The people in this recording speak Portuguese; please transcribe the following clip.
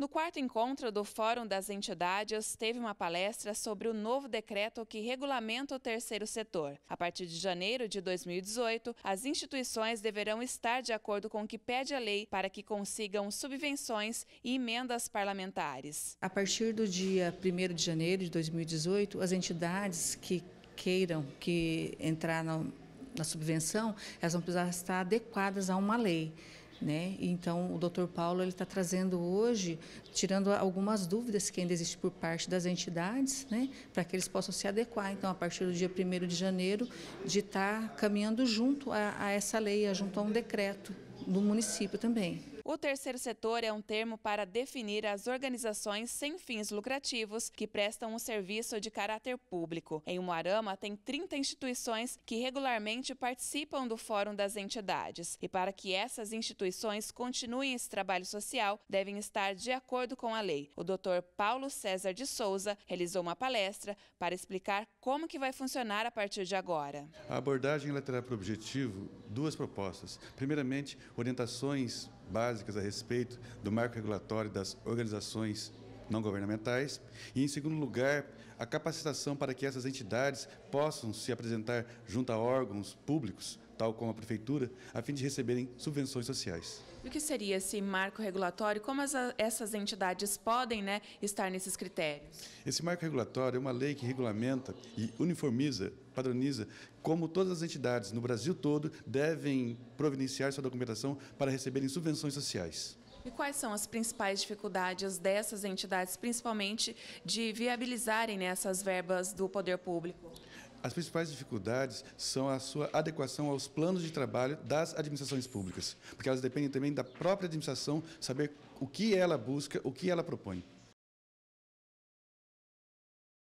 No quarto encontro do Fórum das Entidades, teve uma palestra sobre o novo decreto que regulamenta o terceiro setor. A partir de janeiro de 2018, as instituições deverão estar de acordo com o que pede a lei para que consigam subvenções e emendas parlamentares. A partir do dia 1 de janeiro de 2018, as entidades que queiram que entrar na, na subvenção, elas vão precisar estar adequadas a uma lei. Né? Então, o Dr. Paulo ele está trazendo hoje, tirando algumas dúvidas que ainda existem por parte das entidades, né? para que eles possam se adequar. Então, a partir do dia 1 de janeiro, de estar tá caminhando junto a, a essa lei, junto a um decreto do município também. O terceiro setor é um termo para definir as organizações sem fins lucrativos que prestam um serviço de caráter público. Em Umuarama, tem 30 instituições que regularmente participam do Fórum das Entidades. E para que essas instituições continuem esse trabalho social, devem estar de acordo com a lei. O doutor Paulo César de Souza realizou uma palestra para explicar como que vai funcionar a partir de agora. A abordagem terá por objetivo duas propostas. Primeiramente, orientações básicas a respeito do marco regulatório das organizações não governamentais. E, em segundo lugar, a capacitação para que essas entidades possam se apresentar junto a órgãos públicos tal como a Prefeitura, a fim de receberem subvenções sociais. E o que seria esse marco regulatório? Como as, essas entidades podem né, estar nesses critérios? Esse marco regulatório é uma lei que regulamenta e uniformiza, padroniza, como todas as entidades no Brasil todo devem providenciar sua documentação para receberem subvenções sociais. E quais são as principais dificuldades dessas entidades, principalmente de viabilizarem né, essas verbas do poder público? As principais dificuldades são a sua adequação aos planos de trabalho das administrações públicas, porque elas dependem também da própria administração saber o que ela busca, o que ela propõe.